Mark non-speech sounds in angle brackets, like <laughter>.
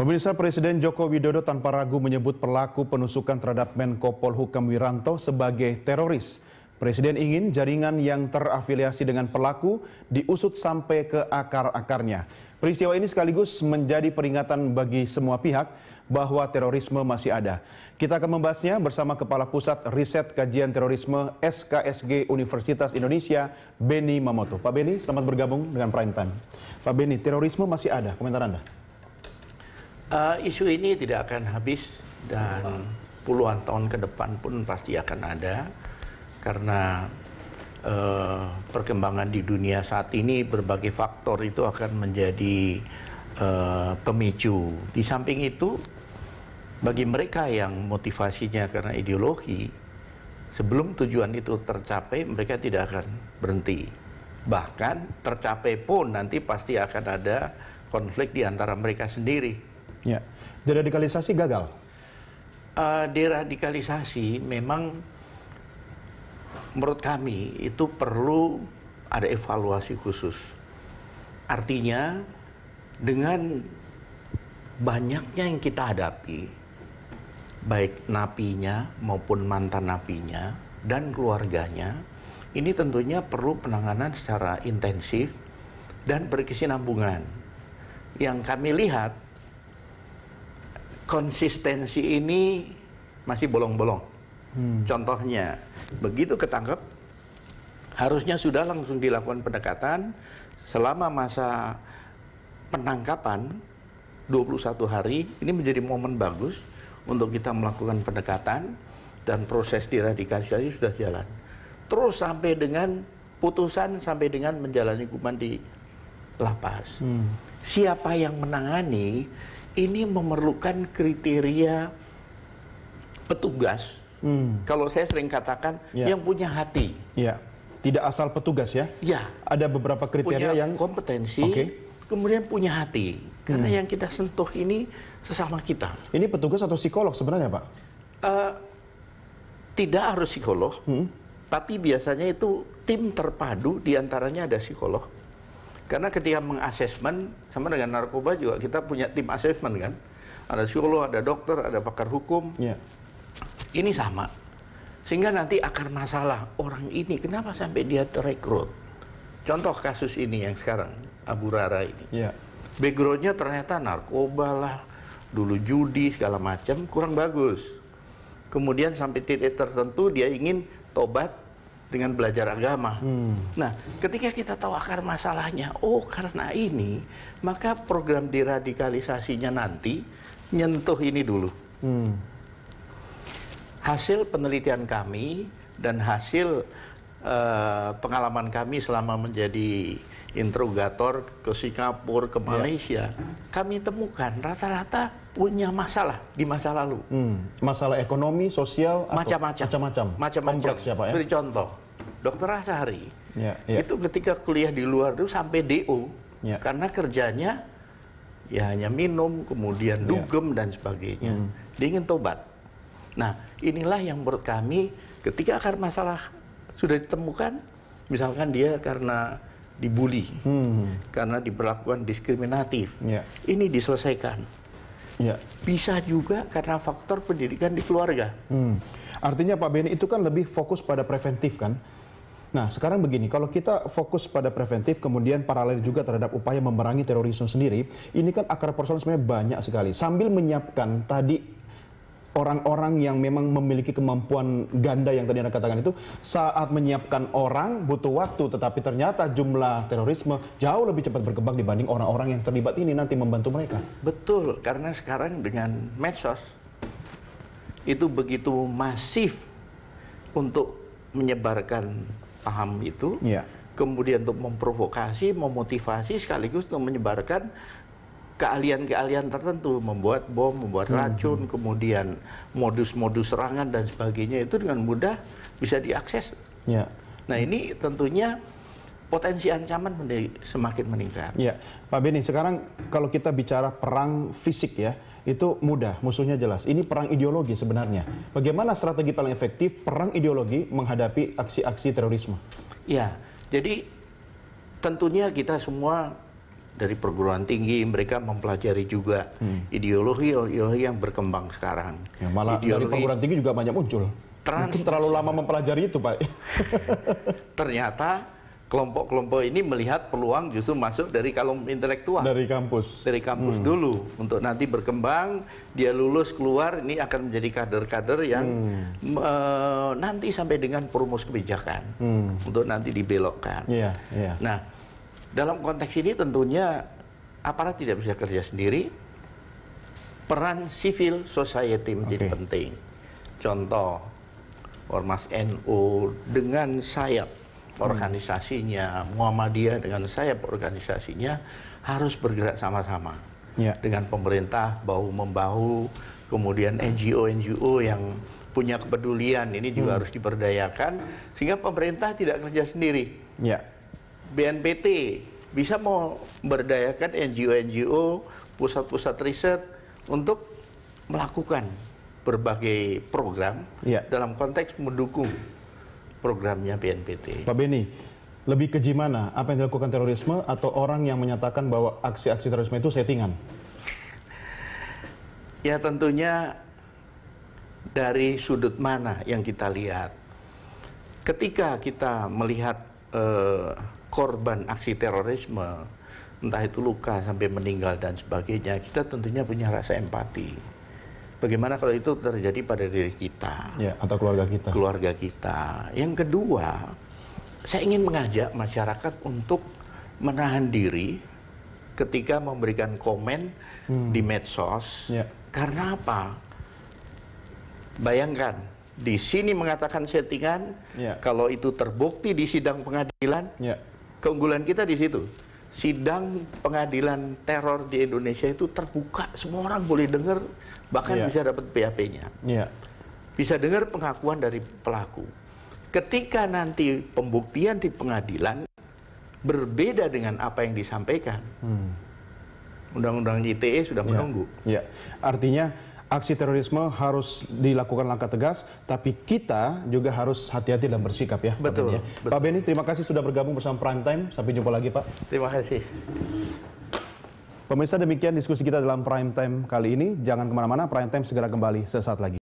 Pemirsa Presiden Joko Widodo tanpa ragu menyebut pelaku penusukan terhadap Menko Polhukam Wiranto sebagai teroris. Presiden ingin jaringan yang terafiliasi dengan pelaku diusut sampai ke akar-akarnya. Peristiwa ini sekaligus menjadi peringatan bagi semua pihak bahwa terorisme masih ada. Kita akan membahasnya bersama Kepala Pusat Riset Kajian Terorisme SKSG Universitas Indonesia, Beni Mamoto. Pak Beni, selamat bergabung dengan Prime Time. Pak Beni, terorisme masih ada. Komentar Anda. Uh, isu ini tidak akan habis dan puluhan tahun ke depan pun pasti akan ada karena uh, perkembangan di dunia saat ini berbagai faktor itu akan menjadi uh, pemicu. Di samping itu bagi mereka yang motivasinya karena ideologi sebelum tujuan itu tercapai mereka tidak akan berhenti. Bahkan tercapai pun nanti pasti akan ada konflik di antara mereka sendiri Ya. Deradikalisasi gagal? Uh, deradikalisasi memang menurut kami itu perlu ada evaluasi khusus. Artinya dengan banyaknya yang kita hadapi, baik napinya maupun mantan napinya dan keluarganya, ini tentunya perlu penanganan secara intensif dan berkesinambungan. Yang kami lihat konsistensi ini masih bolong-bolong. Hmm. Contohnya, begitu ketangkep, harusnya sudah langsung dilakukan pendekatan selama masa penangkapan 21 hari ini menjadi momen bagus untuk kita melakukan pendekatan dan proses diradikalisasi sudah jalan. Terus sampai dengan putusan sampai dengan menjalani hukuman di lapas. Hmm. Siapa yang menangani ini memerlukan kriteria petugas. Hmm. Kalau saya sering katakan ya. yang punya hati. Ya. Tidak asal petugas ya? Ya. Ada beberapa kriteria punya yang kompetensi. Okay. Kemudian punya hati. Karena hmm. yang kita sentuh ini sesama kita. Ini petugas atau psikolog sebenarnya, Pak? Uh, tidak harus psikolog, hmm. tapi biasanya itu tim terpadu diantaranya ada psikolog, karena ketika mengasesmen sama dengan narkoba juga kita punya tim asesmen kan. Ada psikolog, ada dokter, ada pakar hukum. Yeah. Ini sama. Sehingga nanti akar masalah orang ini kenapa sampai dia terekrut. Contoh kasus ini yang sekarang Abu Rara ini. Yeah. Backgroundnya ternyata narkoba lah, dulu judi segala macam kurang bagus. Kemudian sampai titik tertentu dia ingin tobat dengan belajar agama. Hmm. Nah, ketika kita tahu akar masalahnya, oh karena ini, maka program diradikalisasinya nanti nyentuh ini dulu. Hmm. Hasil penelitian kami dan hasil uh, pengalaman kami selama menjadi interogator ke Singapura, ke ya. Malaysia, yeah. kami temukan rata-rata punya masalah di masa lalu. Hmm. Masalah ekonomi, sosial, macam-macam. Macam-macam. Macam-macam. Kompleks ya Pak Beri contoh, Dokter Asari ya, ya. itu ketika kuliah di luar itu sampai DO ya. karena kerjanya ya hanya minum, kemudian ya. dugem ya. dan sebagainya. Hmm. Dia ingin tobat. Nah, inilah yang menurut kami ketika akar masalah sudah ditemukan, misalkan dia karena dibully, hmm. karena diperlakukan diskriminatif, ya. ini diselesaikan Ya. Bisa juga karena faktor pendidikan di keluarga. Hmm. Artinya Pak Beni itu kan lebih fokus pada preventif kan? Nah, sekarang begini, kalau kita fokus pada preventif, kemudian paralel juga terhadap upaya memerangi terorisme sendiri, ini kan akar persoalan sebenarnya banyak sekali. Sambil menyiapkan tadi orang-orang yang memang memiliki kemampuan ganda yang tadi Anda katakan itu saat menyiapkan orang butuh waktu tetapi ternyata jumlah terorisme jauh lebih cepat berkembang dibanding orang-orang yang terlibat ini nanti membantu mereka. Betul, karena sekarang dengan medsos itu begitu masif untuk menyebarkan paham itu. Iya. kemudian untuk memprovokasi, memotivasi sekaligus untuk menyebarkan keahlian-keahlian tertentu membuat bom, membuat hmm. racun, kemudian modus-modus serangan dan sebagainya itu dengan mudah bisa diakses. Ya. Nah ini tentunya potensi ancaman semakin meningkat. Ya, Pak Beni. Sekarang kalau kita bicara perang fisik ya itu mudah, musuhnya jelas. Ini perang ideologi sebenarnya. Bagaimana strategi paling efektif perang ideologi menghadapi aksi-aksi terorisme? Ya, jadi tentunya kita semua dari perguruan tinggi mereka mempelajari juga hmm. ideologi ideologi yang berkembang sekarang. Ya, malah ideologi, dari perguruan tinggi juga banyak muncul. Mungkin terlalu lama mempelajari itu, Pak. <laughs> Ternyata kelompok-kelompok ini melihat peluang justru masuk dari kalung intelektual. Dari kampus. Dari kampus hmm. dulu untuk nanti berkembang, dia lulus keluar ini akan menjadi kader-kader yang hmm. me nanti sampai dengan perumus kebijakan hmm. untuk nanti dibelokkan. Yeah, yeah. Nah, dalam konteks ini tentunya aparat tidak bisa kerja sendiri. Peran civil society menjadi okay. penting. Contoh ormas NU dengan sayap hmm. organisasinya, Muhammadiyah dengan sayap organisasinya harus bergerak sama-sama yeah. dengan pemerintah bahu membahu, kemudian NGO-NGO yang punya kepedulian ini juga hmm. harus diperdayakan sehingga pemerintah tidak kerja sendiri. yeah. BNPT bisa memberdayakan NGO-NGO, pusat-pusat riset untuk melakukan berbagai program ya. dalam konteks mendukung programnya BNPT. Pak Beni, lebih ke gimana? Apa yang dilakukan terorisme atau orang yang menyatakan bahwa aksi-aksi terorisme itu settingan? Ya tentunya dari sudut mana yang kita lihat. Ketika kita melihat eh, korban aksi terorisme, entah itu luka sampai meninggal dan sebagainya, kita tentunya punya rasa empati. Bagaimana kalau itu terjadi pada diri kita? Ya, atau keluarga kita. Keluarga kita. Yang kedua, saya ingin mengajak masyarakat untuk menahan diri ketika memberikan komen hmm. di medsos. Ya. Karena apa? Bayangkan, di sini mengatakan settingan, yeah. kalau itu terbukti di sidang pengadilan, yeah. keunggulan kita di situ. Sidang pengadilan teror di Indonesia itu terbuka, semua orang boleh dengar, bahkan yeah. bisa dapat BAP-nya. Yeah. Bisa dengar pengakuan dari pelaku. Ketika nanti pembuktian di pengadilan berbeda dengan apa yang disampaikan, hmm. Undang-Undang ITE sudah ya. menunggu. Ya, ya. Artinya aksi terorisme harus dilakukan langkah tegas, tapi kita juga harus hati-hati dalam bersikap ya. Betul, ya. betul. Pak Benny, terima kasih sudah bergabung bersama Prime Time. Sampai jumpa lagi Pak. Terima kasih. Pemirsa demikian diskusi kita dalam Prime Time kali ini. Jangan kemana-mana, Prime Time segera kembali sesaat lagi.